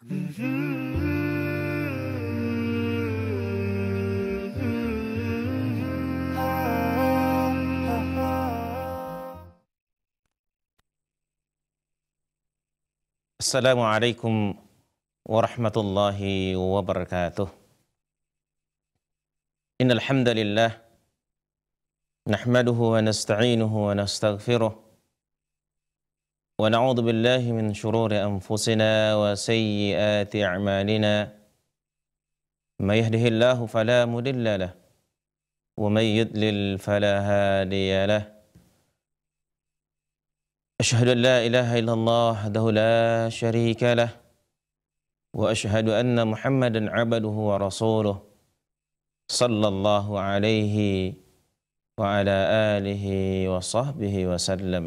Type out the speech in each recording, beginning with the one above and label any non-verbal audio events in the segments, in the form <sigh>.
السلام عليكم ورحمة الله وبركاته إن الحمد لله نحمده ونستعينه ونستغفره ونعوذ بالله من شرور أنفسنا وسيئات أعمالنا ما يهده الله فلا مضل له ومن يضلل فلا هادي له أشهد أن لا إله إلا الله وحده لا شريك له وأشهد أن محمدا عبده ورسوله صلى الله عليه وعلى آله وصحبه وسلم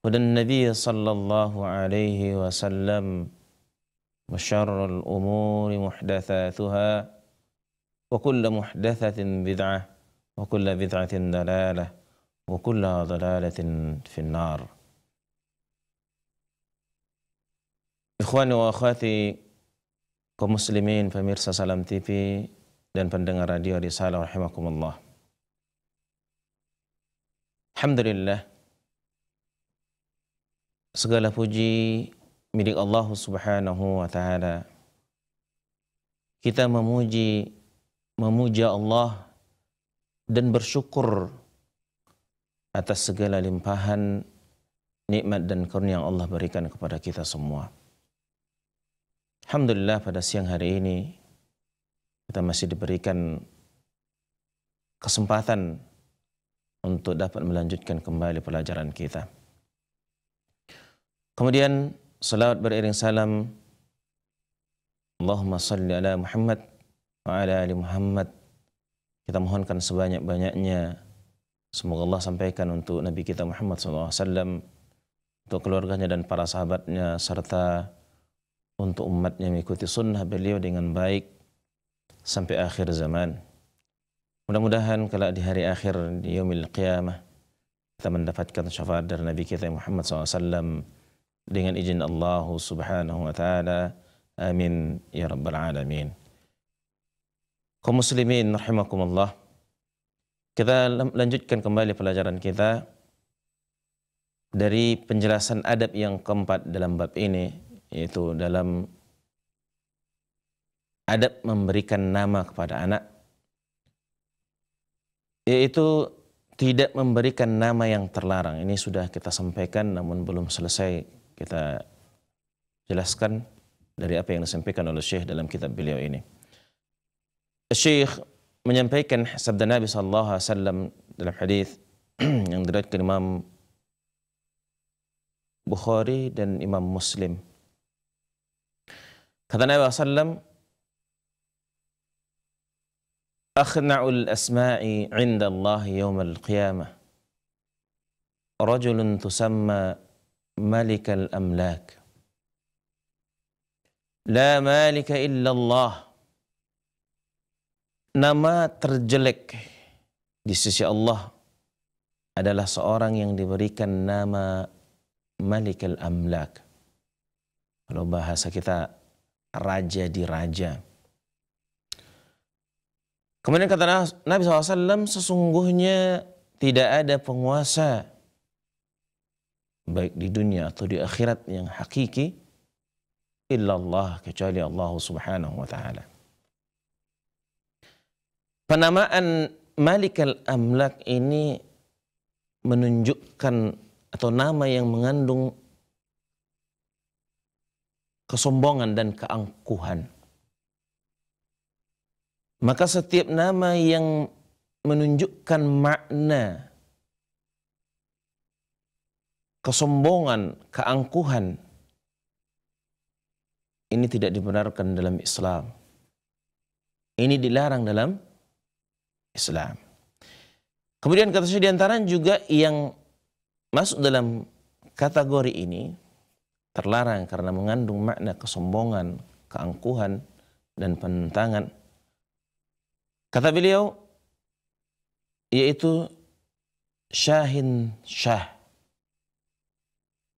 هدى النبي صلى الله عليه وسلم وشر الأمور محدثاتها وكل محدثة بدعة وكل بدعة ضلالة وكل ضلالة في النار Ikhwani wa akhwati kaum muslimin pemirsa Salam TV dan pendengar radio Risalah rahimakumullah. Alhamdulillah Segala puji milik Allah Subhanahu wa taala. Kita memuji memuja Allah dan bersyukur atas segala limpahan nikmat dan karunia yang Allah berikan kepada kita semua. Alhamdulillah pada siang hari ini kita masih diberikan kesempatan untuk dapat melanjutkan kembali pelajaran kita. Kemudian salawat beriring salam Allahumma salli ala Muhammad wa ala ali Muhammad. Kita mohonkan sebanyak-banyaknya semoga Allah sampaikan untuk Nabi kita Muhammad SAW untuk keluarganya dan para sahabatnya serta untuk umatnya mengikuti sunnah beliau dengan baik sampai akhir zaman. Mudah-mudahan kalau di hari akhir di yaumil qiyamah kita mendapatkan syafaat dari Nabi kita Muhammad SAW dengan izin Allah Subhanahu wa taala. Amin ya rabbal alamin. Kaum muslimin rahimakumullah. Kita lanjutkan kembali pelajaran kita dari penjelasan adab yang keempat dalam bab ini yaitu dalam adab memberikan nama kepada anak yaitu tidak memberikan nama yang terlarang. Ini sudah kita sampaikan namun belum selesai kita jelaskan dari apa yang disampaikan oleh Syekh dalam kitab beliau ini. Syekh menyampaikan sabda Nabi sallallahu alaihi wasallam dalam hadis <clears throat> yang diriwayatkan Imam Bukhari dan Imam Muslim. Kata Nabi sallallahu أخنع الأسماء عند الله يوم القيامة رجل تسمى ملك الأملاك لا مالك إلا الله Nama terjelek di sisi Allah adalah seorang yang diberikan nama Malik al-Amlak. Kalau bahasa kita raja di raja. Kemudian kata Nabi SAW, sesungguhnya tidak ada penguasa baik di dunia atau di akhirat yang hakiki illallah kecuali Allah Subhanahu wa taala. Penamaan Malik al-Amlak ini menunjukkan atau nama yang mengandung kesombongan dan keangkuhan. Maka setiap nama yang menunjukkan makna kesombongan, keangkuhan ini tidak dibenarkan dalam Islam. Ini dilarang dalam Islam. Kemudian kata saya diantara juga yang masuk dalam kategori ini terlarang karena mengandung makna kesombongan, keangkuhan, dan penentangan. Kata beliau, yaitu syahin syah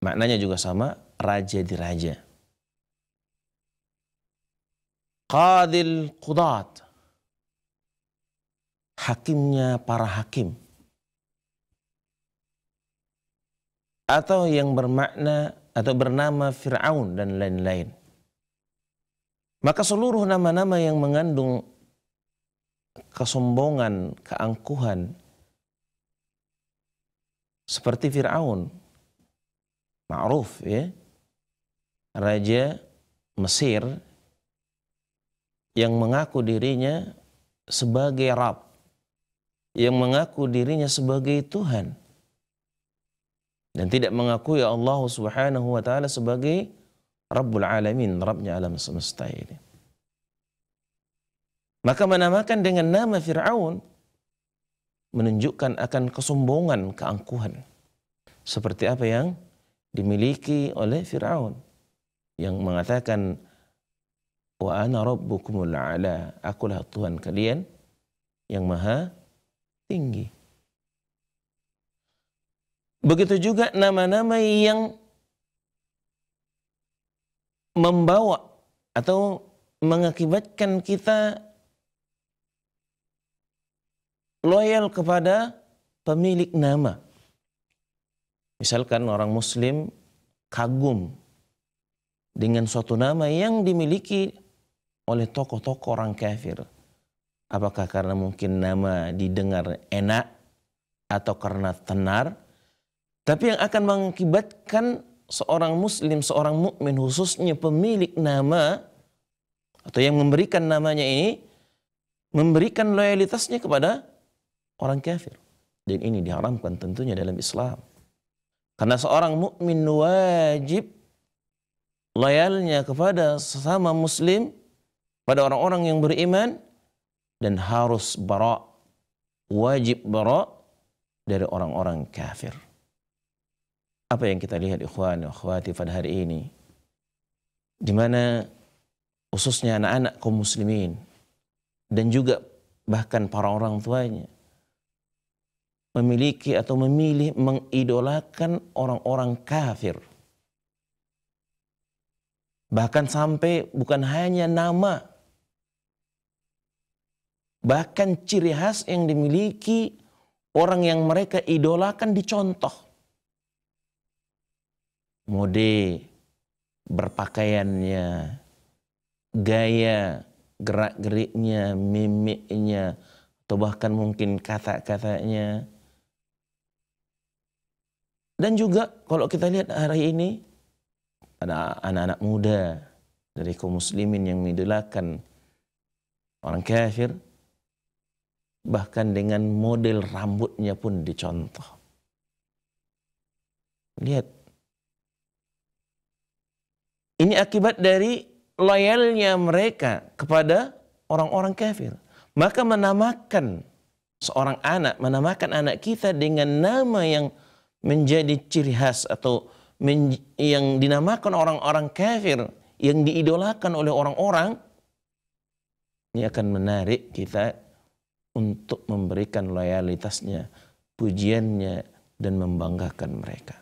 Maknanya juga sama, raja di raja Qadil Qudat. Hakimnya para hakim. Atau yang bermakna atau bernama Fir'aun dan lain-lain. Maka seluruh nama-nama yang mengandung kesombongan, keangkuhan, seperti Fir'aun, ma'ruf ya raja Mesir yang mengaku dirinya sebagai Rab yang mengaku dirinya sebagai Tuhan dan tidak mengakui Allah Subhanahu wa taala sebagai Rabbul Alamin, Rabbnya alam semesta ini. Maka menamakan dengan nama Fir'aun menunjukkan akan kesombongan, keangkuhan. Seperti apa yang dimiliki oleh Firaun yang mengatakan wa ana rabbukumul ala akulah Tuhan kalian yang maha tinggi begitu juga nama-nama yang membawa atau mengakibatkan kita loyal kepada pemilik nama Misalkan orang muslim kagum dengan suatu nama yang dimiliki oleh tokoh-tokoh orang kafir. Apakah karena mungkin nama didengar enak atau karena tenar? Tapi yang akan mengakibatkan seorang muslim, seorang mukmin khususnya pemilik nama atau yang memberikan namanya ini memberikan loyalitasnya kepada orang kafir. Dan ini diharamkan tentunya dalam Islam. Karena seorang mukmin wajib loyalnya kepada sesama muslim, pada orang-orang yang beriman dan harus bara wajib bara dari orang-orang kafir. Apa yang kita lihat ikhwan dan akhwati pada hari ini? Di mana khususnya anak-anak kaum muslimin dan juga bahkan para orang tuanya memiliki atau memilih mengidolakan orang-orang kafir. Bahkan sampai bukan hanya nama, bahkan ciri khas yang dimiliki orang yang mereka idolakan dicontoh. Mode berpakaiannya, gaya gerak-geriknya, mimiknya, atau bahkan mungkin kata-katanya dan juga kalau kita lihat hari ini ada anak-anak muda dari kaum muslimin yang mengidolakan orang kafir bahkan dengan model rambutnya pun dicontoh. Lihat. Ini akibat dari loyalnya mereka kepada orang-orang kafir. Maka menamakan seorang anak, menamakan anak kita dengan nama yang menjadi ciri khas atau yang dinamakan orang-orang kafir yang diidolakan oleh orang-orang ini akan menarik kita untuk memberikan loyalitasnya, pujiannya dan membanggakan mereka.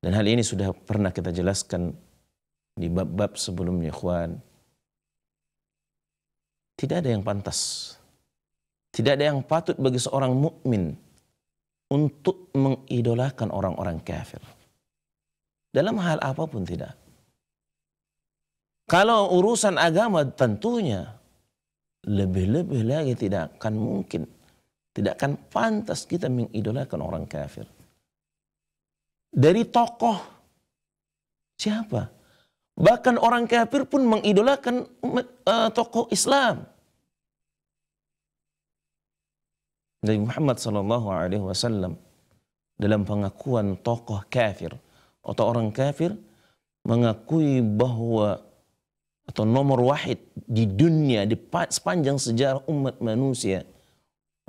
Dan hal ini sudah pernah kita jelaskan di bab-bab sebelumnya, ikhwan. Tidak ada yang pantas. Tidak ada yang patut bagi seorang mukmin untuk mengidolakan orang-orang kafir. Dalam hal apapun tidak. Kalau urusan agama tentunya lebih-lebih lagi tidak akan mungkin. Tidak akan pantas kita mengidolakan orang kafir. Dari tokoh siapa? Bahkan orang kafir pun mengidolakan uh, tokoh Islam. dari Muhammad Sallallahu Alaihi Wasallam dalam pengakuan tokoh kafir atau orang kafir mengakui bahwa atau nomor wahid di dunia di sepanjang sejarah umat manusia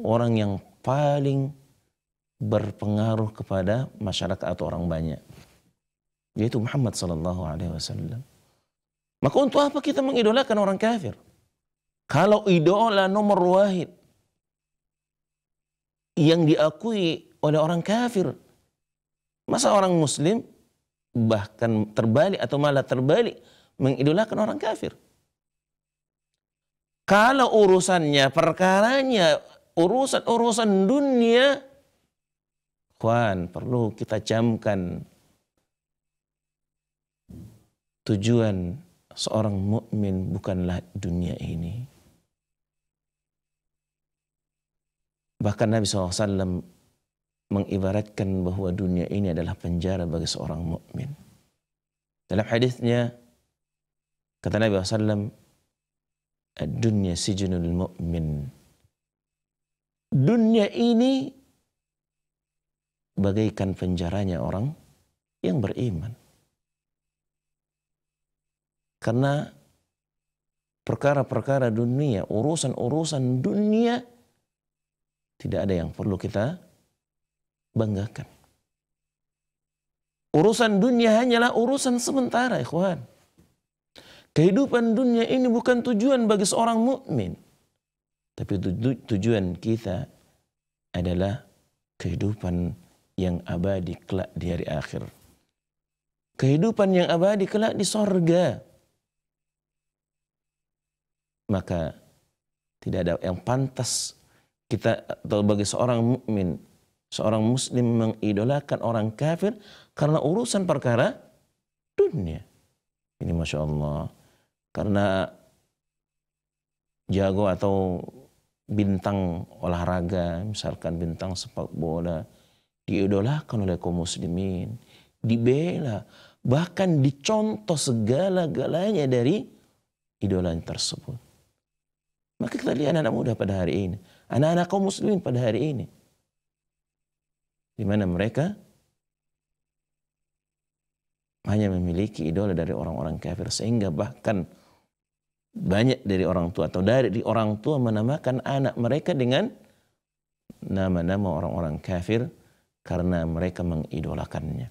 orang yang paling berpengaruh kepada masyarakat atau orang banyak yaitu Muhammad Sallallahu Alaihi Wasallam. Maka untuk apa kita mengidolakan orang kafir? Kalau idola nomor wahid yang diakui oleh orang kafir. Masa orang muslim bahkan terbalik atau malah terbalik mengidolakan orang kafir. Kalau urusannya, perkaranya, urusan-urusan dunia, Kuan, perlu kita jamkan tujuan seorang mukmin bukanlah dunia ini. Bahkan Nabi SAW mengibaratkan bahwa dunia ini adalah penjara bagi seorang mukmin. Dalam hadisnya kata Nabi SAW, "Dunia sijnul mukmin." Dunia ini bagaikan penjaranya orang yang beriman. Karena perkara-perkara dunia, urusan-urusan dunia tidak ada yang perlu kita banggakan. Urusan dunia hanyalah urusan sementara, ikhwan. Kehidupan dunia ini bukan tujuan bagi seorang mukmin, tapi tujuan kita adalah kehidupan yang abadi kelak di hari akhir. Kehidupan yang abadi kelak di sorga. Maka tidak ada yang pantas kita atau bagi seorang mukmin, seorang muslim mengidolakan orang kafir karena urusan perkara dunia. Ini masya Allah karena jago atau bintang olahraga, misalkan bintang sepak bola, diidolakan oleh kaum muslimin, dibela, bahkan dicontoh segala-galanya dari idolanya tersebut. Maka kita lihat anak muda pada hari ini, anak-anak kaum muslimin pada hari ini. Di mana mereka hanya memiliki idola dari orang-orang kafir sehingga bahkan banyak dari orang tua atau dari orang tua menamakan anak mereka dengan nama-nama orang-orang kafir karena mereka mengidolakannya.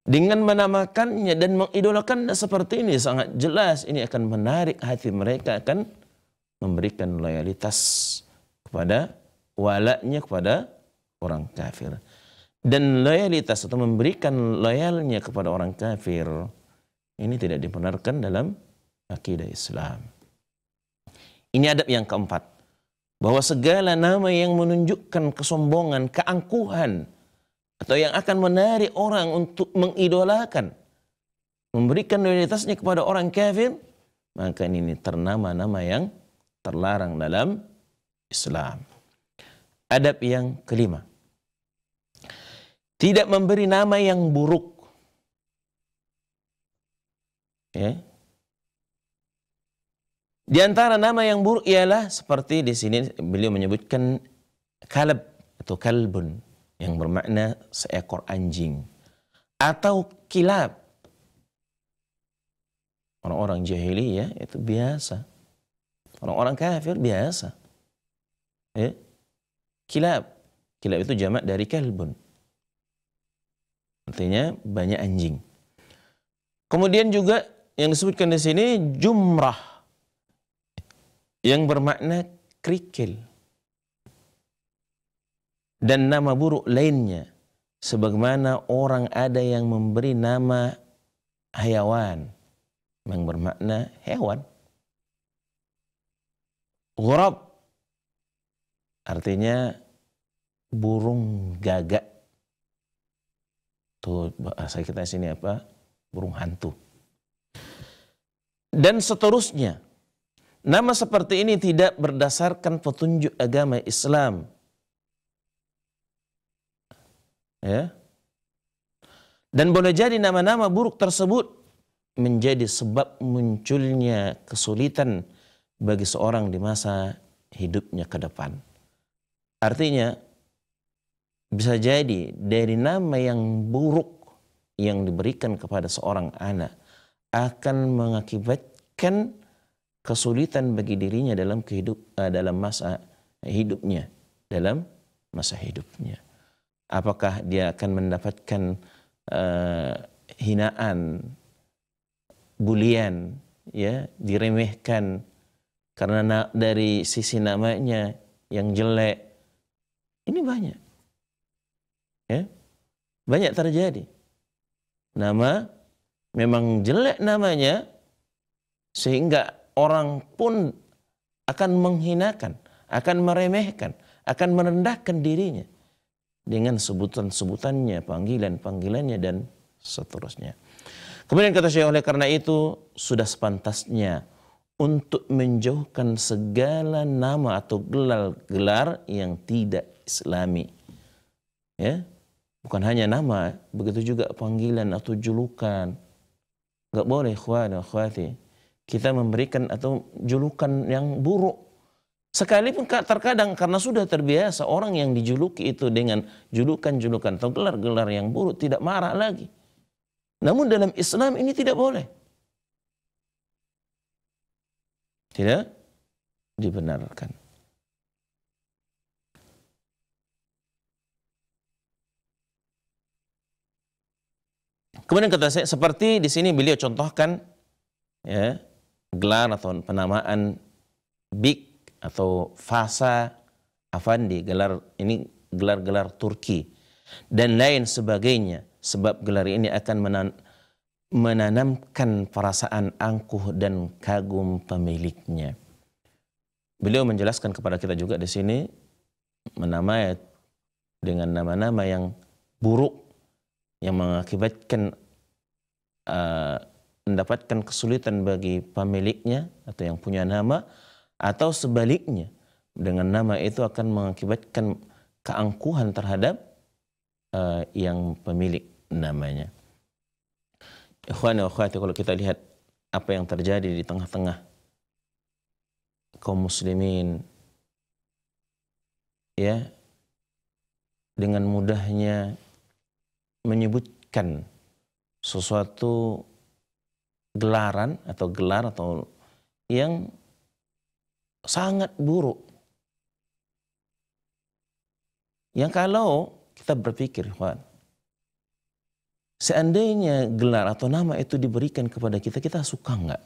Dengan menamakannya dan mengidolakannya seperti ini sangat jelas ini akan menarik hati mereka akan memberikan loyalitas kepada walaknya kepada orang kafir. Dan loyalitas atau memberikan loyalnya kepada orang kafir ini tidak dibenarkan dalam akidah Islam. Ini adab yang keempat. Bahwa segala nama yang menunjukkan kesombongan, keangkuhan, atau yang akan menarik orang untuk mengidolakan, memberikan loyalitasnya kepada orang kafir, maka ini ternama-nama yang terlarang dalam Islam. Adab yang kelima. Tidak memberi nama yang buruk. Ya. Di antara nama yang buruk ialah seperti di sini beliau menyebutkan kalb atau kalbun yang bermakna seekor anjing atau kilab Orang-orang jahili ya itu biasa. Orang-orang kafir biasa ya, kilab. Kilab itu jamak dari kalbun. Artinya banyak anjing. Kemudian juga yang disebutkan di sini jumrah yang bermakna kerikil dan nama buruk lainnya sebagaimana orang ada yang memberi nama hayawan yang bermakna hewan ghurab Artinya burung gagak. Tuh bahasa kita sini apa? Burung hantu. Dan seterusnya. Nama seperti ini tidak berdasarkan petunjuk agama Islam. Ya. Dan boleh jadi nama-nama buruk tersebut menjadi sebab munculnya kesulitan bagi seorang di masa hidupnya ke depan. Artinya bisa jadi dari nama yang buruk yang diberikan kepada seorang anak akan mengakibatkan kesulitan bagi dirinya dalam kehidup eh, dalam masa hidupnya dalam masa hidupnya apakah dia akan mendapatkan uh, hinaan bulian ya diremehkan karena dari sisi namanya yang jelek ini banyak. Ya. Banyak terjadi. Nama memang jelek namanya sehingga orang pun akan menghinakan, akan meremehkan, akan merendahkan dirinya dengan sebutan-sebutannya, panggilan-panggilannya dan seterusnya. Kemudian kata saya oleh karena itu sudah sepantasnya untuk menjauhkan segala nama atau gelar-gelar yang tidak Islami. Ya, bukan hanya nama, begitu juga panggilan atau julukan. Gak boleh, ikhwan akhwati. Kita memberikan atau julukan yang buruk. Sekalipun terkadang karena sudah terbiasa orang yang dijuluki itu dengan julukan-julukan atau gelar-gelar yang buruk tidak marah lagi. Namun dalam Islam ini tidak boleh. Tidak dibenarkan. Kemudian kata saya seperti di sini beliau contohkan ya, gelar atau penamaan big atau fasa afandi gelar ini gelar-gelar Turki dan lain sebagainya sebab gelar ini akan menan menanamkan perasaan angkuh dan kagum pemiliknya. Beliau menjelaskan kepada kita juga di sini menamai dengan nama-nama yang buruk yang mengakibatkan uh, mendapatkan kesulitan bagi pemiliknya atau yang punya nama atau sebaliknya dengan nama itu akan mengakibatkan keangkuhan terhadap uh, yang pemilik namanya. Ikhwan wa akhwati kalau kita lihat apa yang terjadi di tengah-tengah kaum muslimin ya dengan mudahnya menyebutkan sesuatu gelaran atau gelar atau yang sangat buruk. Yang kalau kita berpikir, Ikhwan, seandainya gelar atau nama itu diberikan kepada kita, kita suka nggak?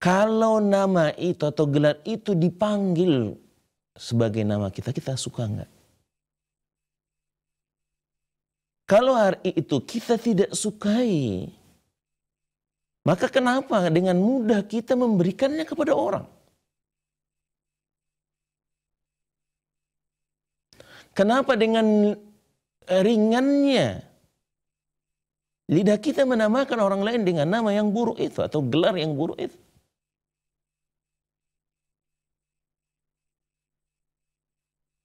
Kalau nama itu atau gelar itu dipanggil sebagai nama kita, kita suka nggak? Kalau hari itu kita tidak sukai, maka kenapa dengan mudah kita memberikannya kepada orang? Kenapa dengan ringannya lidah kita menamakan orang lain dengan nama yang buruk itu atau gelar yang buruk itu?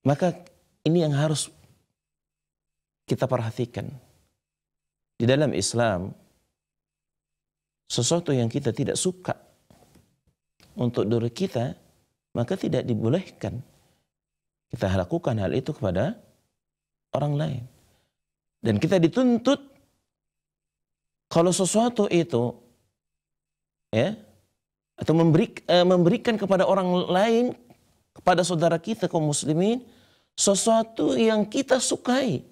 Maka ini yang harus kita perhatikan. Di dalam Islam, sesuatu yang kita tidak suka untuk diri kita, maka tidak dibolehkan kita lakukan hal itu kepada orang lain. Dan kita dituntut kalau sesuatu itu ya atau eh, memberikan kepada orang lain kepada saudara kita kaum muslimin sesuatu yang kita sukai.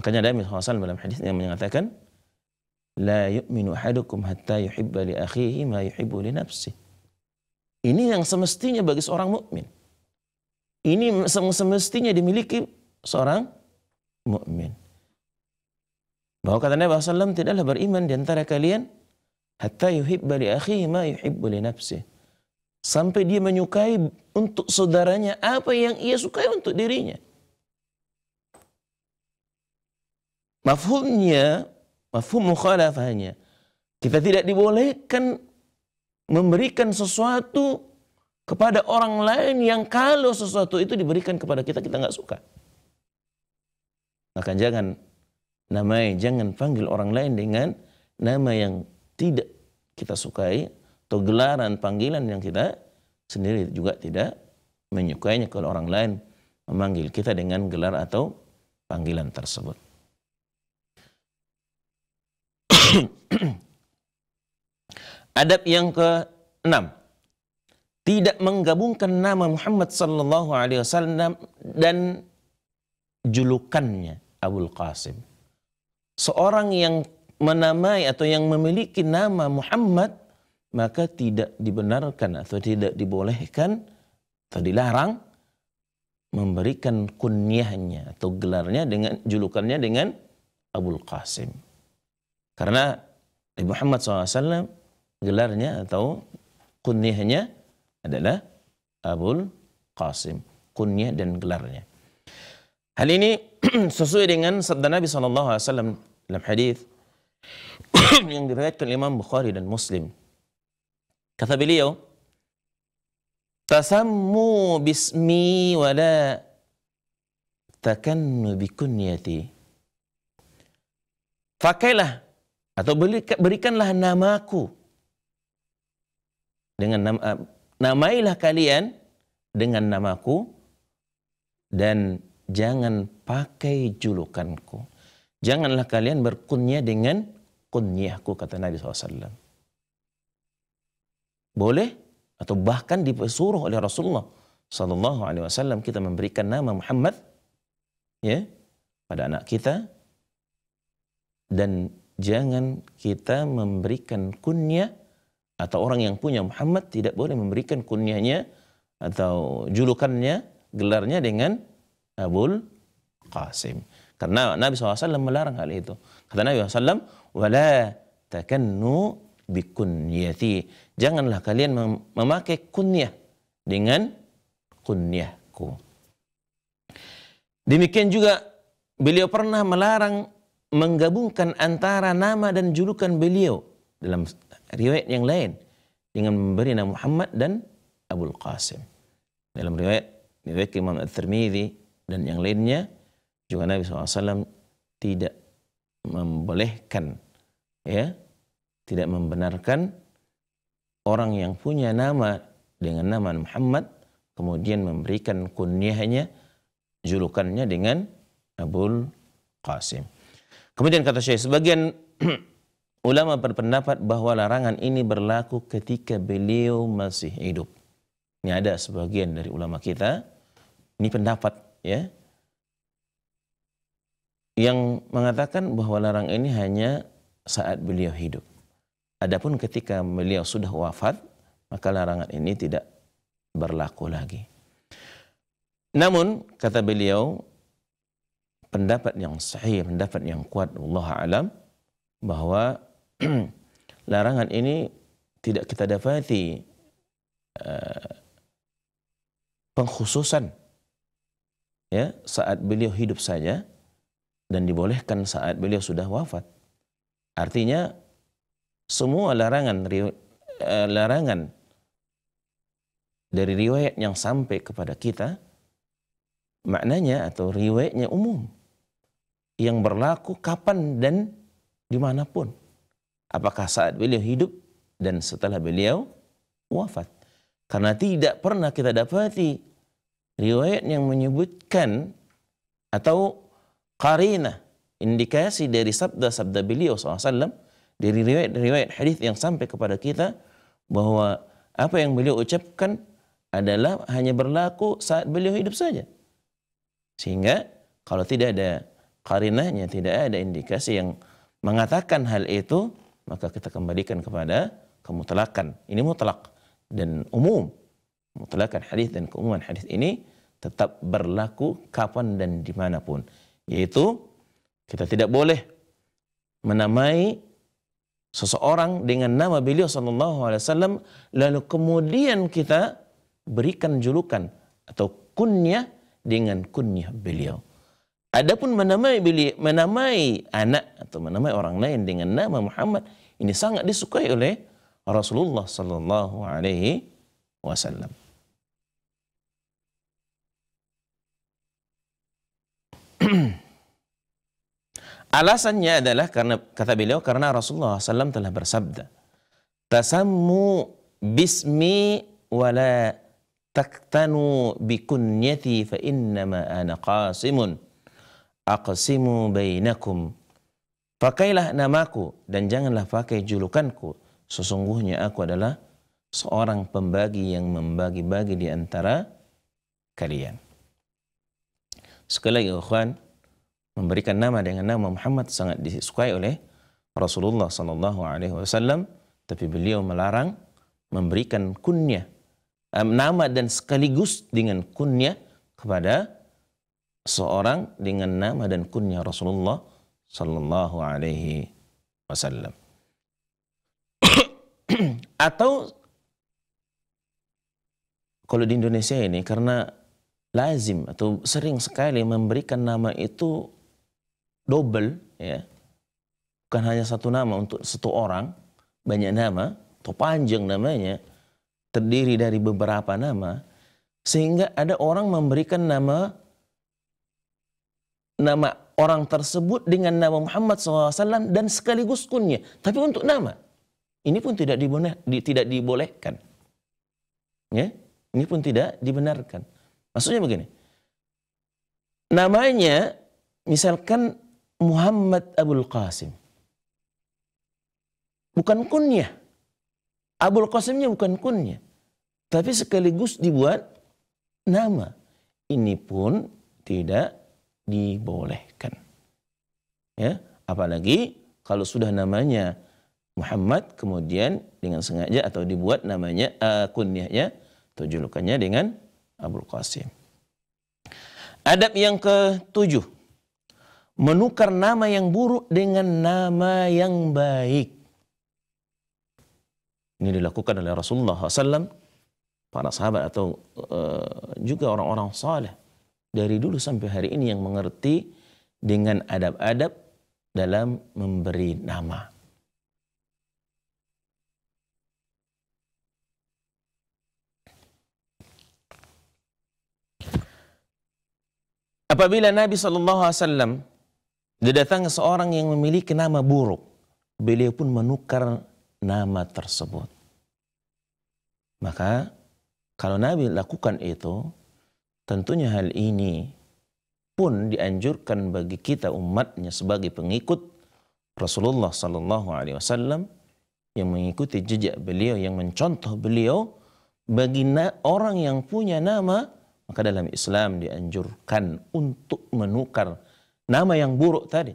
Makanya ada Hasan dalam hadis yang mengatakan, La yu'minu ahadukum hatta yuhibba li akhihi ma yuhibbu li nafsi. Ini yang semestinya bagi seorang mukmin. Ini semestinya dimiliki seorang mukmin. Bahwa kata Nabi SAW tidaklah beriman di antara kalian hatta yuhibba li akhihi ma yuhibbu li nafsi. Sampai dia menyukai untuk saudaranya apa yang ia sukai untuk dirinya. Mafhumnya, mafhum mukhalafahnya. Kita tidak dibolehkan memberikan sesuatu kepada orang lain yang kalau sesuatu itu diberikan kepada kita, kita nggak suka. Maka jangan namai, jangan panggil orang lain dengan nama yang tidak kita sukai atau gelaran panggilan yang kita sendiri juga tidak menyukainya kalau orang lain memanggil kita dengan gelar atau panggilan tersebut. <coughs> Adab yang ke-6 tidak menggabungkan nama Muhammad sallallahu alaihi wasallam dan julukannya Abul Qasim. Seorang yang menamai atau yang memiliki nama Muhammad maka tidak dibenarkan atau tidak dibolehkan atau dilarang memberikan kunyahnya atau gelarnya dengan julukannya dengan Abul Qasim. Karena Nabi Muhammad SAW gelarnya atau kunyahnya adalah Abul Qasim. Kunyah dan gelarnya. Hal ini <clears throat> sesuai dengan sabda Nabi SAW dalam hadis <clears throat> yang diriwayatkan Imam Bukhari dan Muslim. Kata beliau, tasammu bismi wala la takannu bikunyati. Pakailah atau berikanlah namaku dengan nama, eh, namailah kalian dengan namaku dan jangan pakai julukanku. Janganlah kalian berkunyah dengan kunyahku kata Nabi SAW boleh atau bahkan disuruh oleh Rasulullah Sallallahu Alaihi Wasallam kita memberikan nama Muhammad ya pada anak kita dan jangan kita memberikan kunyah atau orang yang punya Muhammad tidak boleh memberikan kunyahnya atau julukannya gelarnya dengan Abul Qasim karena Nabi SAW melarang hal itu kata Nabi SAW wala takannu bikunyati janganlah kalian memakai kunyah dengan kunyahku. Demikian juga beliau pernah melarang menggabungkan antara nama dan julukan beliau dalam riwayat yang lain dengan memberi nama Muhammad dan Abdul Qasim. Dalam riwayat riwayat Imam At-Tirmidzi dan yang lainnya juga Nabi SAW tidak membolehkan ya tidak membenarkan orang yang punya nama dengan nama Muhammad kemudian memberikan kunyahnya julukannya dengan Abul Qasim. Kemudian kata Syekh sebagian <clears throat> ulama berpendapat bahwa larangan ini berlaku ketika beliau masih hidup. Ini ada sebagian dari ulama kita ini pendapat ya yang mengatakan bahwa larang ini hanya saat beliau hidup. Adapun ketika beliau sudah wafat, maka larangan ini tidak berlaku lagi. Namun kata beliau pendapat yang sahih, pendapat yang kuat Allah alam bahwa <clears throat> larangan ini tidak kita dapati uh, pengkhususan ya saat beliau hidup saja dan dibolehkan saat beliau sudah wafat. Artinya semua larangan eh, larangan dari riwayat yang sampai kepada kita maknanya atau riwayatnya umum yang berlaku kapan dan dimanapun apakah saat beliau hidup dan setelah beliau wafat karena tidak pernah kita dapati riwayat yang menyebutkan atau karina indikasi dari sabda-sabda beliau SAW dari riwayat-riwayat hadis yang sampai kepada kita bahwa apa yang beliau ucapkan adalah hanya berlaku saat beliau hidup saja. Sehingga kalau tidak ada karinahnya, tidak ada indikasi yang mengatakan hal itu, maka kita kembalikan kepada kemutlakan. Ini mutlak dan umum. Mutlakan hadis dan keumuman hadis ini tetap berlaku kapan dan dimanapun. Yaitu kita tidak boleh menamai seseorang dengan nama beliau sallallahu Alaihi Wasallam lalu kemudian kita berikan julukan atau kunyah dengan kunyah beliau. Adapun menamai beliau, menamai anak atau menamai orang lain dengan nama Muhammad ini sangat disukai oleh Rasulullah sallallahu Alaihi Wasallam. Alasannya adalah karena kata beliau karena Rasulullah SAW telah bersabda, "Tasamu bismi wala taktanu kunyati fa innama ana qasimun aqsimu bainakum pakailah namaku dan janganlah pakai julukanku sesungguhnya aku adalah seorang pembagi yang membagi-bagi di antara kalian sekali lagi ikhwan memberikan nama dengan nama Muhammad sangat disukai oleh Rasulullah Sallallahu Alaihi Wasallam, tapi beliau melarang memberikan kunyah nama dan sekaligus dengan kunyah kepada seorang dengan nama dan kunyah Rasulullah Sallallahu Alaihi Wasallam. <clears throat> Atau kalau di Indonesia ini karena lazim atau sering sekali memberikan nama itu double ya bukan hanya satu nama untuk satu orang banyak nama atau panjang namanya terdiri dari beberapa nama sehingga ada orang memberikan nama nama orang tersebut dengan nama Muhammad SAW dan sekaligus kunnya tapi untuk nama ini pun tidak diboleh, tidak dibolehkan ya ini pun tidak dibenarkan maksudnya begini namanya misalkan Muhammad Abdul Qasim. Bukan kunyah. Abdul Qasimnya bukan kunyah. Tapi sekaligus dibuat nama. Ini pun tidak dibolehkan. Ya, apalagi kalau sudah namanya Muhammad kemudian dengan sengaja atau dibuat namanya uh, eh, kunyahnya atau julukannya dengan Abdul Qasim. Adab yang ketujuh menukar nama yang buruk dengan nama yang baik. Ini dilakukan oleh Rasulullah SAW, para sahabat atau eh, juga orang-orang saleh dari dulu sampai hari ini yang mengerti dengan adab-adab dalam memberi nama. Apabila Nabi Shallallahu Alaihi Wasallam dia datang seorang yang memiliki nama buruk. Beliau pun menukar nama tersebut. Maka kalau Nabi lakukan itu, tentunya hal ini pun dianjurkan bagi kita umatnya sebagai pengikut Rasulullah Sallallahu Alaihi Wasallam yang mengikuti jejak beliau, yang mencontoh beliau bagi orang yang punya nama maka dalam Islam dianjurkan untuk menukar nama yang buruk tadi.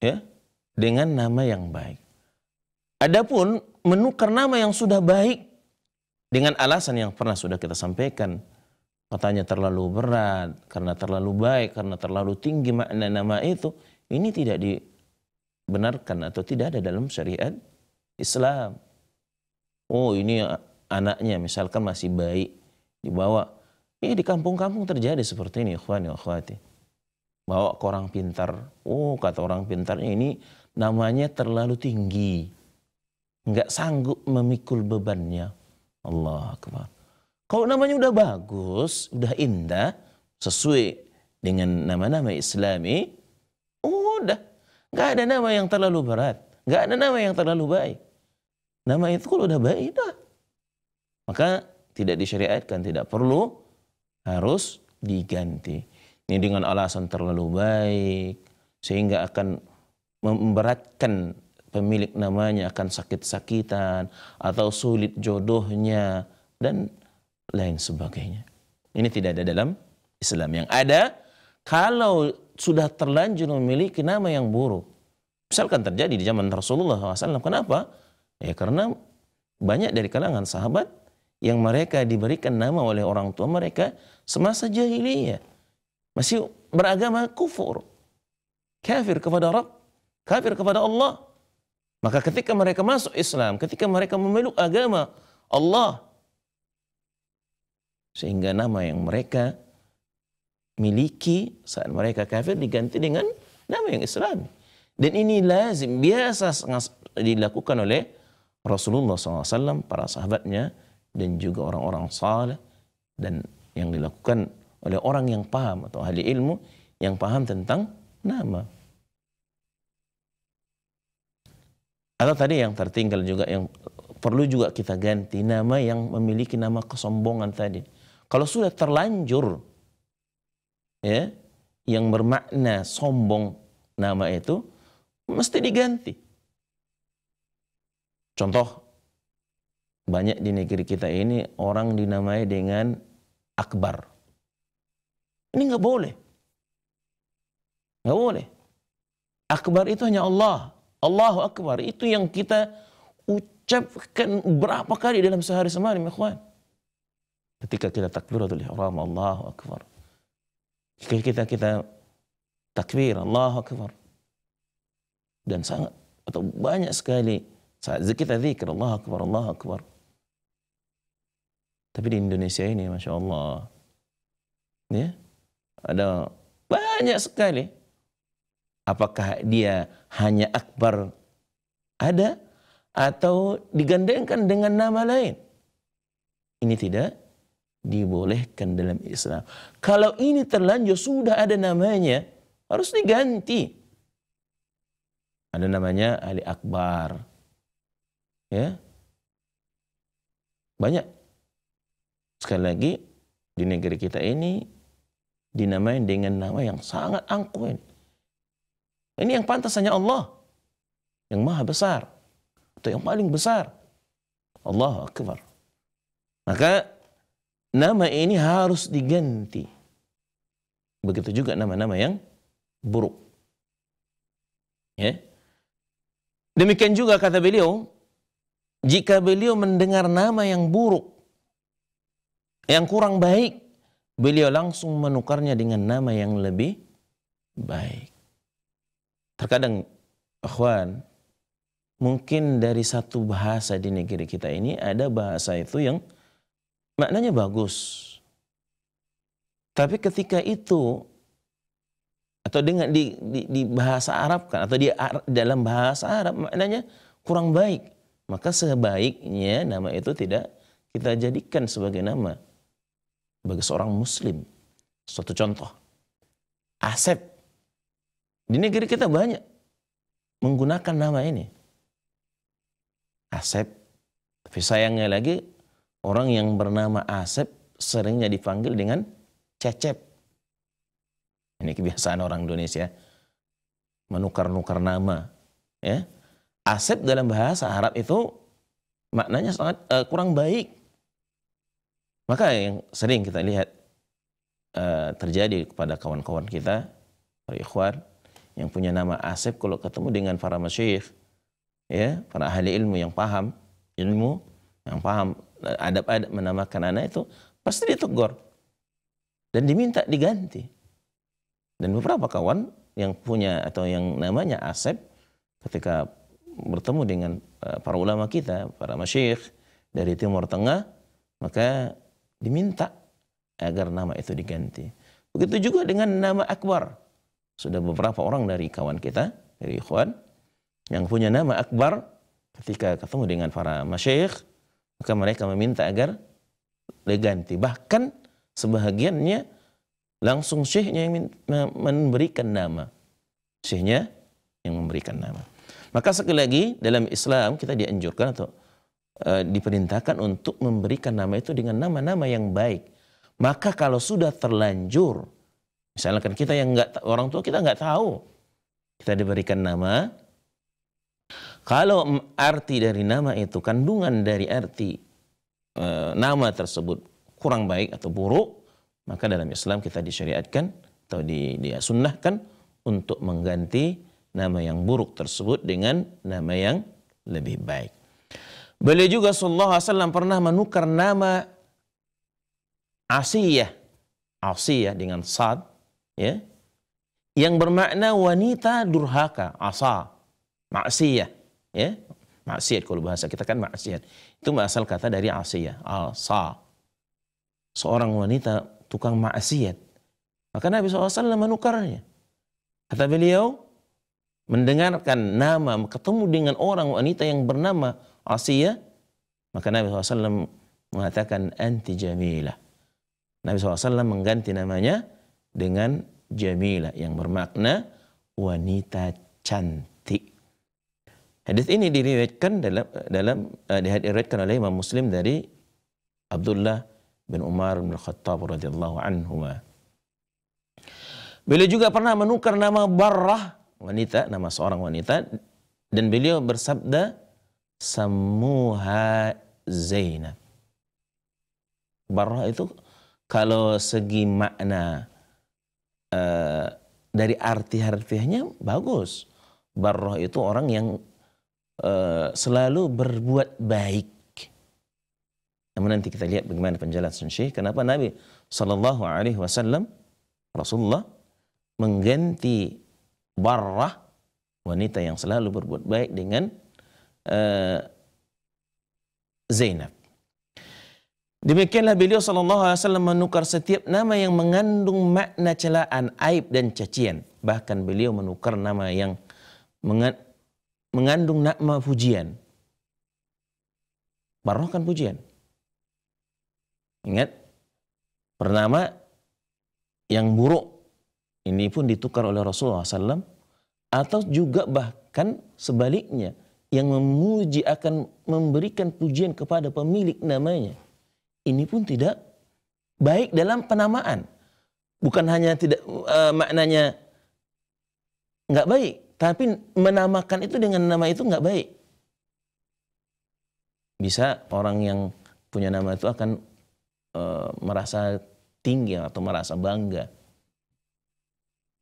Ya, dengan nama yang baik. Adapun menukar nama yang sudah baik dengan alasan yang pernah sudah kita sampaikan, katanya terlalu berat, karena terlalu baik, karena terlalu tinggi makna nama itu, ini tidak dibenarkan atau tidak ada dalam syariat Islam. Oh, ini anaknya misalkan masih baik dibawa ini iya, di kampung-kampung terjadi seperti ini, ikhwan ya akhwati. Bawa ke orang pintar. Oh, kata orang pintarnya ini namanya terlalu tinggi. Nggak sanggup memikul bebannya. Allah Akbar. Kalau namanya udah bagus, udah indah, sesuai dengan nama-nama islami, udah. Nggak ada nama yang terlalu berat. Nggak ada nama yang terlalu baik. Nama itu kalau udah baik, dah. Maka tidak disyariatkan, tidak perlu harus diganti. Ini dengan alasan terlalu baik, sehingga akan memberatkan pemilik namanya akan sakit-sakitan atau sulit jodohnya dan lain sebagainya. Ini tidak ada dalam Islam. Yang ada kalau sudah terlanjur memiliki nama yang buruk. Misalkan terjadi di zaman Rasulullah SAW. Kenapa? Ya karena banyak dari kalangan sahabat yang mereka diberikan nama oleh orang tua mereka semasa jahiliyah. Masih beragama kufur. Kafir kepada Rabb, kafir kepada Allah. Maka ketika mereka masuk Islam, ketika mereka memeluk agama Allah, sehingga nama yang mereka miliki saat mereka kafir diganti dengan nama yang Islam. Dan ini lazim, biasa dilakukan oleh Rasulullah SAW, para sahabatnya, dan juga orang-orang saleh dan yang dilakukan oleh orang yang paham atau ahli ilmu yang paham tentang nama. Atau tadi yang tertinggal juga yang perlu juga kita ganti nama yang memiliki nama kesombongan tadi. Kalau sudah terlanjur ya yang bermakna sombong nama itu mesti diganti. Contoh banyak di negeri kita ini orang dinamai dengan akbar. Ini nggak boleh. Nggak boleh. Akbar itu hanya Allah. Allahu Akbar. Itu yang kita ucapkan berapa kali dalam sehari semalam, ikhwan. Ketika kita takbiratul ihram, Allahu Akbar. Ketika kita, kita takbir, Allahu Akbar. Dan sangat, atau banyak sekali saat kita zikir, Allahu Akbar, Allahu Akbar. Tapi di Indonesia ini, masya Allah, ya ada banyak sekali. Apakah dia hanya akbar ada atau digandengkan dengan nama lain? Ini tidak dibolehkan dalam Islam. Kalau ini terlanjur sudah ada namanya, harus diganti. Ada namanya Ali Akbar. Ya. Banyak Sekali lagi, di negeri kita ini dinamai dengan nama yang sangat angkuh ini. Ini yang pantas hanya Allah. Yang maha besar. Atau yang paling besar. Allah Akbar. Maka nama ini harus diganti. Begitu juga nama-nama yang buruk. Ya. Demikian juga kata beliau, jika beliau mendengar nama yang buruk, yang kurang baik, beliau langsung menukarnya dengan nama yang lebih baik. Terkadang, akhwan, mungkin dari satu bahasa di negeri kita ini ada bahasa itu yang maknanya bagus. Tapi ketika itu atau dengan di, di, di bahasa Arab kan atau di dalam bahasa Arab maknanya kurang baik maka sebaiknya nama itu tidak kita jadikan sebagai nama bagi seorang muslim. Suatu contoh, Asep. Di negeri kita banyak menggunakan nama ini. Asep. Tapi sayangnya lagi, orang yang bernama Asep seringnya dipanggil dengan Cecep. Ini kebiasaan orang Indonesia. Menukar-nukar nama. Ya. Asep dalam bahasa Arab itu maknanya sangat uh, kurang baik. Maka yang sering kita lihat eh, terjadi kepada kawan-kawan kita, para ikhwan, yang punya nama Asep kalau ketemu dengan para masyayikh, ya, para ahli ilmu yang paham ilmu, yang paham adab-adab menamakan anak itu, pasti ditegur. Dan diminta diganti. Dan beberapa kawan yang punya atau yang namanya Asep, ketika bertemu dengan eh, para ulama kita, para masyayikh dari Timur Tengah, maka diminta agar nama itu diganti. Begitu juga dengan nama Akbar. Sudah beberapa orang dari kawan kita, dari ikhwan, yang punya nama Akbar, ketika ketemu dengan para masyayikh, maka mereka meminta agar diganti. Bahkan sebahagiannya langsung syekhnya yang memberikan nama. Syekhnya yang memberikan nama. Maka sekali lagi dalam Islam kita dianjurkan atau Eh, diperintahkan untuk memberikan nama itu dengan nama-nama yang baik. Maka kalau sudah terlanjur, misalnya kan kita yang nggak orang tua kita nggak tahu, kita diberikan nama. Kalau arti dari nama itu kandungan dari arti e, nama tersebut kurang baik atau buruk, maka dalam Islam kita disyariatkan atau di, diasunnahkan untuk mengganti nama yang buruk tersebut dengan nama yang lebih baik. Beliau juga sallallahu alaihi wasallam pernah menukar nama Asiyah. Asiyah dengan Sad ya. Yang bermakna wanita durhaka, asa, maksiyah, ya. Maksiat kalau bahasa kita kan maksiat. Itu asal kata dari asiyah, asa. Seorang wanita tukang maksiat. Maka Nabi SAW menukarnya. Kata beliau, mendengarkan nama, ketemu dengan orang wanita yang bernama Asiya, maka Nabi SAW mengatakan anti jamilah. Nabi SAW mengganti namanya dengan jamilah yang bermakna wanita cantik. Hadis ini diriwayatkan dalam dalam uh, diriwayatkan oleh Imam Muslim dari Abdullah bin Umar bin Khattab radhiyallahu anhu. Beliau juga pernah menukar nama Barrah, wanita, nama seorang wanita dan beliau bersabda semuha Zainab. Barrah itu kalau segi makna uh, dari arti harfiahnya bagus. Barrah itu orang yang uh, selalu berbuat baik. Namun nanti kita lihat bagaimana penjelasan Syekh. Kenapa Nabi Shallallahu Alaihi Wasallam Rasulullah mengganti barrah wanita yang selalu berbuat baik dengan Eh, Zainab. Demikianlah beliau sallallahu alaihi wasallam menukar setiap nama yang mengandung makna celaan, aib dan cacian. Bahkan beliau menukar nama yang mengandung nama pujian. Barokah pujian. Ingat bernama yang buruk ini pun ditukar oleh Rasulullah SAW atau juga bahkan sebaliknya yang memuji akan memberikan pujian kepada pemilik namanya. Ini pun tidak baik dalam penamaan. Bukan hanya tidak uh, maknanya nggak baik, tapi menamakan itu dengan nama itu nggak baik. Bisa orang yang punya nama itu akan uh, merasa tinggi atau merasa bangga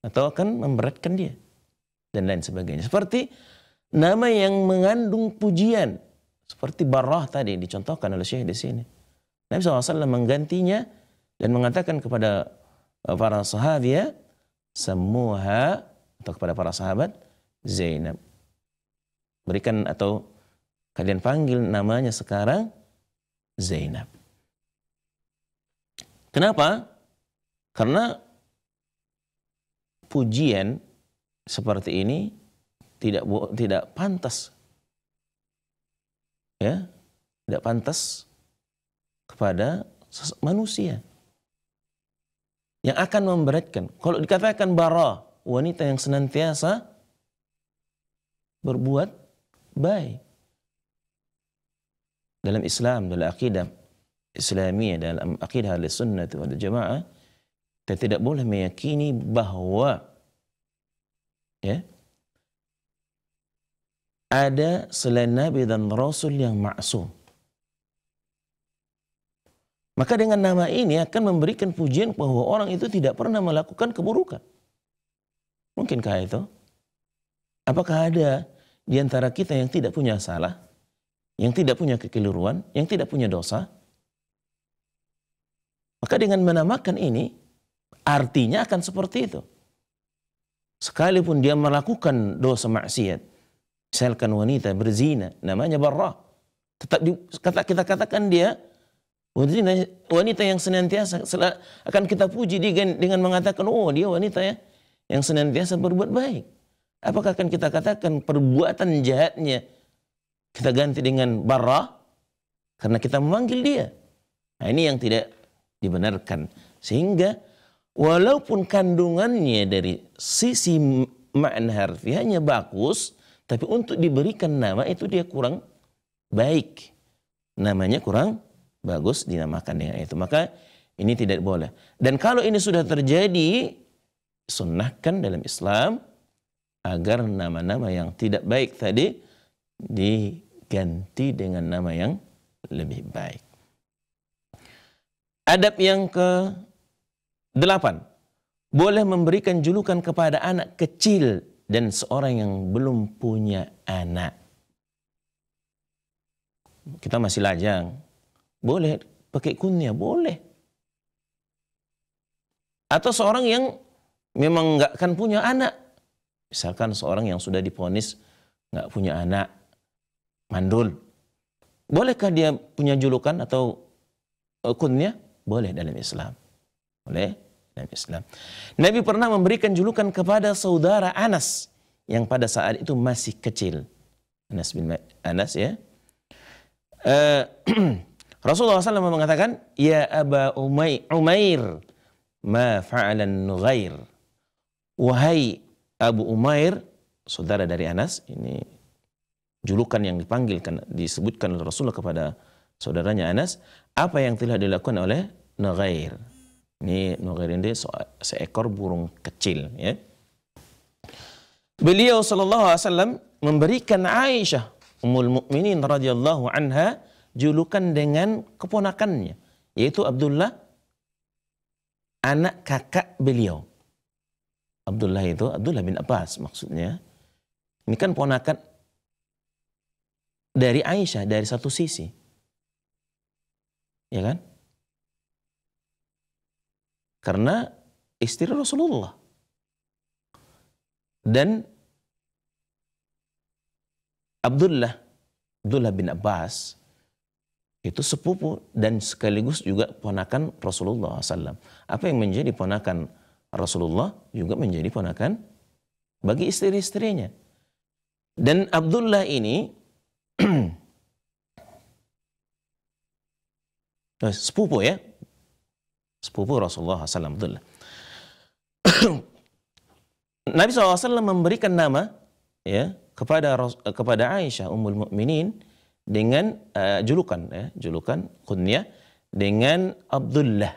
atau akan memberatkan dia dan lain sebagainya. Seperti Nama yang mengandung pujian. Seperti barrah tadi dicontohkan oleh Syekh di sini. Nabi SAW menggantinya dan mengatakan kepada eh, para sahabat ya, atau kepada para sahabat Zainab. Berikan atau kalian panggil namanya sekarang Zainab. Kenapa? Karena pujian seperti ini tidak tidak pantas ya tidak pantas kepada manusia yang akan memberatkan kalau dikatakan bara wanita yang senantiasa berbuat baik dalam Islam dalam akidah Islamiyah dalam akidah al-sunnah wal jamaah kita tidak boleh meyakini bahwa ya ada selain Nabi dan Rasul yang maksum. Maka dengan nama ini akan memberikan pujian bahwa orang itu tidak pernah melakukan keburukan. Mungkinkah itu? Apakah ada di antara kita yang tidak punya salah, yang tidak punya kekeliruan, yang tidak punya dosa? Maka dengan menamakan ini, artinya akan seperti itu. Sekalipun dia melakukan dosa maksiat, misalkan wanita berzina namanya barrah tetap di, kata kita katakan dia wanita, yang senantiasa akan kita puji dengan, dengan mengatakan oh dia wanita ya yang senantiasa berbuat baik apakah akan kita katakan perbuatan jahatnya kita ganti dengan barrah karena kita memanggil dia nah, ini yang tidak dibenarkan sehingga walaupun kandungannya dari sisi makna harfiahnya bagus tapi untuk diberikan nama itu dia kurang baik. Namanya kurang bagus dinamakan dengan itu. Maka ini tidak boleh. Dan kalau ini sudah terjadi, sunnahkan dalam Islam agar nama-nama yang tidak baik tadi diganti dengan nama yang lebih baik. Adab yang ke delapan, boleh memberikan julukan kepada anak kecil dan seorang yang belum punya anak. Kita masih lajang. Boleh pakai kunyah, boleh. Atau seorang yang memang nggak akan punya anak. Misalkan seorang yang sudah diponis nggak punya anak, mandul. Bolehkah dia punya julukan atau eh, kunyah? Boleh dalam Islam. Boleh dalam Islam. Nabi pernah memberikan julukan kepada saudara Anas yang pada saat itu masih kecil. Anas bin Anas ya. Uh, <clears throat> Rasulullah SAW mengatakan, Ya Aba Umay, Umair, ma fa'alan nughair. Wahai Abu Umair, saudara dari Anas, ini julukan yang dipanggil, disebutkan oleh Rasulullah kepada saudaranya Anas, apa yang telah dilakukan oleh Nughair, ini Nogerinde seekor burung kecil. Ya. Beliau Shallallahu Alaihi Wasallam memberikan Aisyah Ummul Mukminin radhiyallahu anha julukan dengan keponakannya yaitu Abdullah anak kakak beliau. Abdullah itu Abdullah bin Abbas maksudnya. Ini kan ponakan dari Aisyah dari satu sisi. Ya kan? Karena istri Rasulullah. Dan Abdullah, Abdullah bin Abbas itu sepupu dan sekaligus juga ponakan Rasulullah SAW. Apa yang menjadi ponakan Rasulullah juga menjadi ponakan bagi istri-istrinya. Dan Abdullah ini <clears throat> sepupu ya, sepupu Rasulullah SAW. <clears throat> Nabi SAW memberikan nama ya kepada kepada Aisyah Ummul Mukminin dengan uh, julukan ya, julukan kunyah dengan Abdullah.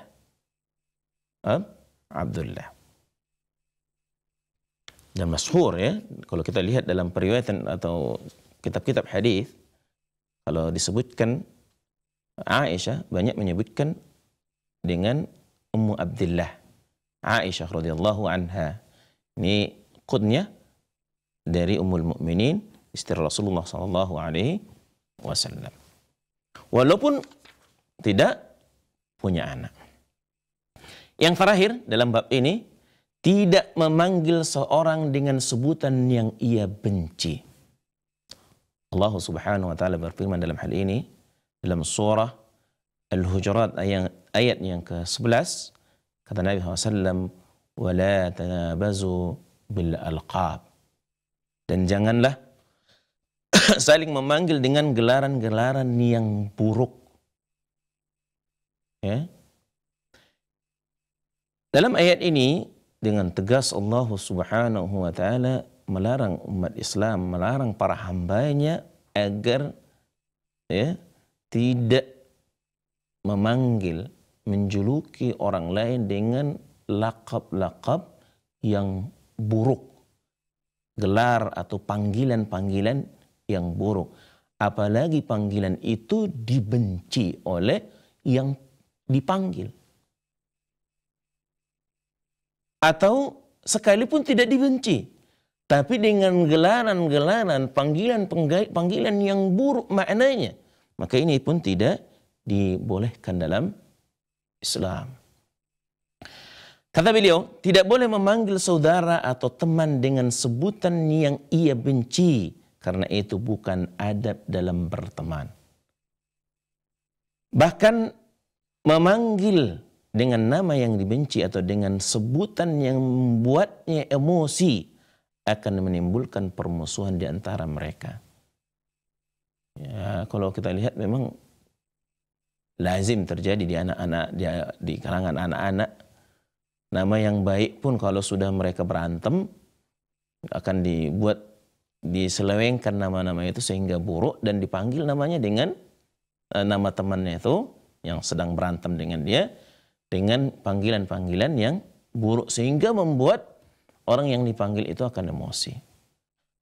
Eh, Abdullah. Dan masyhur ya, kalau kita lihat dalam periwayatan atau kitab-kitab hadis kalau disebutkan Aisyah banyak menyebutkan dengan Ummu Abdullah Aisyah radhiyallahu anha. Ini kudnya dari Ummul Mukminin istri Rasulullah sallallahu alaihi wasallam. Walaupun tidak punya anak. Yang terakhir dalam bab ini tidak memanggil seorang dengan sebutan yang ia benci. Allah Subhanahu wa taala berfirman dalam hal ini dalam surah Al-Hujurat ayat ayat yang ke-11 kata Nabi SAW wala tanabazu bil alqab dan janganlah <coughs> saling memanggil dengan gelaran-gelaran yang buruk ya dalam ayat ini dengan tegas Allah Subhanahu wa taala melarang umat Islam, melarang para hambanya agar ya tidak memanggil menjuluki orang lain dengan lakab-lakab yang buruk, gelar atau panggilan-panggilan yang buruk. Apalagi panggilan itu dibenci oleh yang dipanggil. Atau sekalipun tidak dibenci, tapi dengan gelaran-gelaran, panggilan-panggilan yang buruk maknanya, maka ini pun tidak dibolehkan dalam Islam. Kata beliau, tidak boleh memanggil saudara atau teman dengan sebutan yang ia benci karena itu bukan adab dalam berteman. Bahkan memanggil dengan nama yang dibenci atau dengan sebutan yang membuatnya emosi akan menimbulkan permusuhan di antara mereka. Ya, kalau kita lihat memang lazim terjadi di anak-anak di, di kalangan anak-anak. Nama yang baik pun kalau sudah mereka berantem akan dibuat diselewengkan nama-nama itu sehingga buruk dan dipanggil namanya dengan uh, nama temannya itu yang sedang berantem dengan dia dengan panggilan-panggilan yang buruk sehingga membuat orang yang dipanggil itu akan emosi.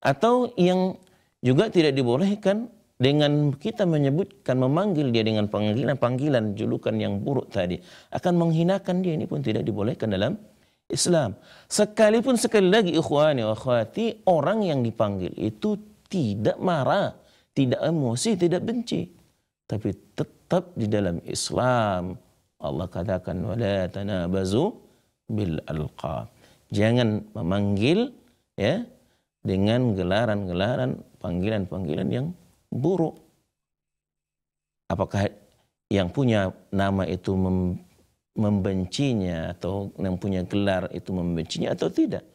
Atau yang juga tidak dibolehkan dengan kita menyebutkan memanggil dia dengan panggilan-panggilan julukan yang buruk tadi akan menghinakan dia ini pun tidak dibolehkan dalam Islam. Sekalipun sekali lagi ikhwani wa akhwati orang yang dipanggil itu tidak marah, tidak emosi, tidak benci. Tapi tetap di dalam Islam Allah katakan wala tanabazu bil alqa. Jangan memanggil ya dengan gelaran-gelaran panggilan-panggilan yang buruk. Apakah yang punya nama itu membencinya atau yang punya gelar itu membencinya atau tidak?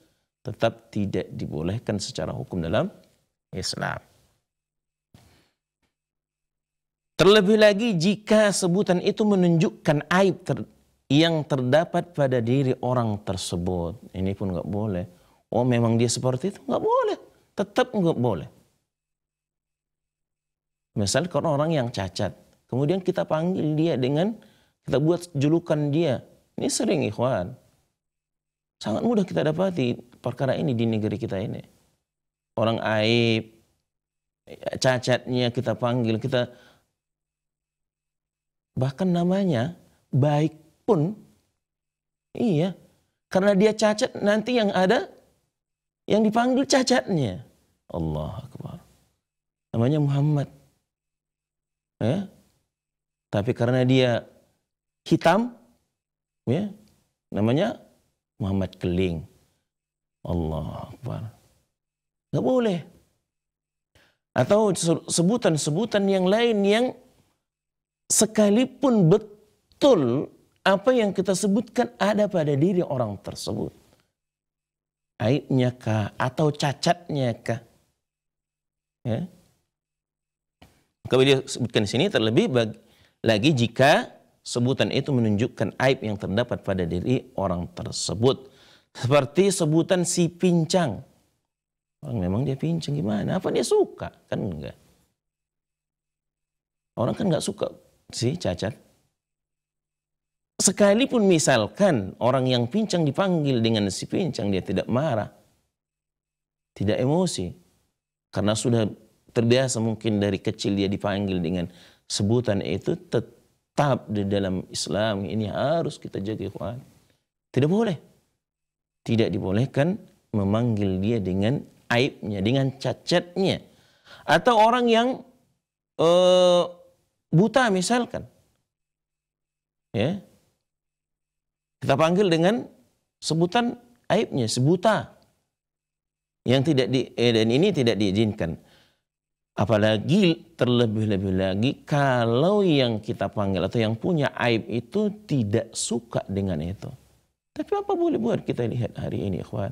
Tetap tidak dibolehkan secara hukum dalam Islam. Terlebih lagi jika sebutan itu menunjukkan aib ter yang terdapat pada diri orang tersebut. Ini pun nggak boleh. Oh memang dia seperti itu nggak boleh. Tetap nggak boleh. Misalnya kalau orang yang cacat, kemudian kita panggil dia dengan kita buat julukan dia. Ini sering ikhwan. Sangat mudah kita dapati perkara ini di negeri kita ini. Orang aib, cacatnya kita panggil, kita bahkan namanya baik pun iya karena dia cacat nanti yang ada yang dipanggil cacatnya Allah Akbar namanya Muhammad ya, tapi karena dia hitam, ya, namanya Muhammad Keling. Allah Akbar. Gak boleh. Atau sebutan-sebutan yang lain yang sekalipun betul apa yang kita sebutkan ada pada diri orang tersebut. Aibnya kah? Atau cacatnya kah? Ya maka beliau sebutkan di sini terlebih bagi, lagi jika sebutan itu menunjukkan aib yang terdapat pada diri orang tersebut. Seperti sebutan si pincang. Orang memang dia pincang gimana? Apa dia suka? Kan enggak. Orang kan nggak suka si cacat. Sekalipun misalkan orang yang pincang dipanggil dengan si pincang dia tidak marah. Tidak emosi. Karena sudah terbiasa mungkin dari kecil dia dipanggil dengan sebutan itu tetap di dalam Islam ini harus kita jaga ikhwan. Tidak boleh. Tidak dibolehkan memanggil dia dengan aibnya, dengan cacatnya. Atau orang yang uh, buta misalkan. Ya. Kita panggil dengan sebutan aibnya, sebuta. Yang tidak di, eh, dan ini tidak diizinkan. Apalagi terlebih-lebih lagi kalau yang kita panggil atau yang punya aib itu tidak suka dengan itu. Tapi apa boleh buat kita lihat hari ini ikhwan.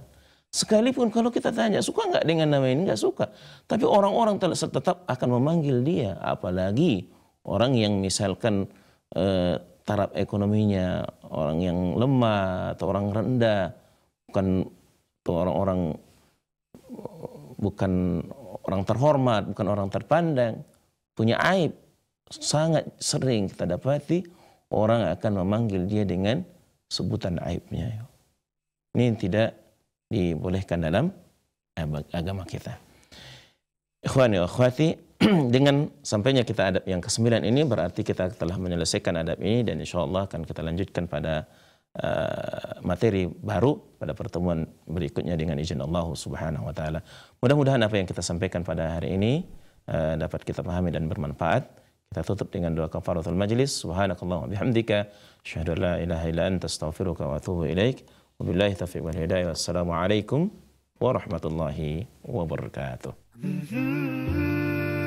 Sekalipun kalau kita tanya suka nggak dengan nama ini nggak suka. Tapi orang-orang tetap akan memanggil dia. Apalagi orang yang misalkan e, taraf ekonominya orang yang lemah atau orang rendah bukan orang-orang bukan orang terhormat, bukan orang terpandang, punya aib. Sangat sering kita dapati orang akan memanggil dia dengan sebutan aibnya. Ini tidak dibolehkan dalam agama kita. Ikhwani wa akhwati, <clears throat> dengan sampainya kita adab yang ke-9 ini berarti kita telah menyelesaikan adab ini dan insya Allah akan kita lanjutkan pada Eh, materi baru pada pertemuan berikutnya dengan izin Allah Subhanahu wa taala. Mudah-mudahan apa yang kita sampaikan pada hari ini uh, dapat kita pahami dan bermanfaat. Kita tutup dengan doa kafaratul majlis. Subhanakallahumma bihamdika, asyhadu la ilaha illa anta astaghfiruka wa atubu ilaik. Wabillahi taufiq wal hidayah. Wassalamualaikum warahmatullahi wabarakatuh. Mm-hmm.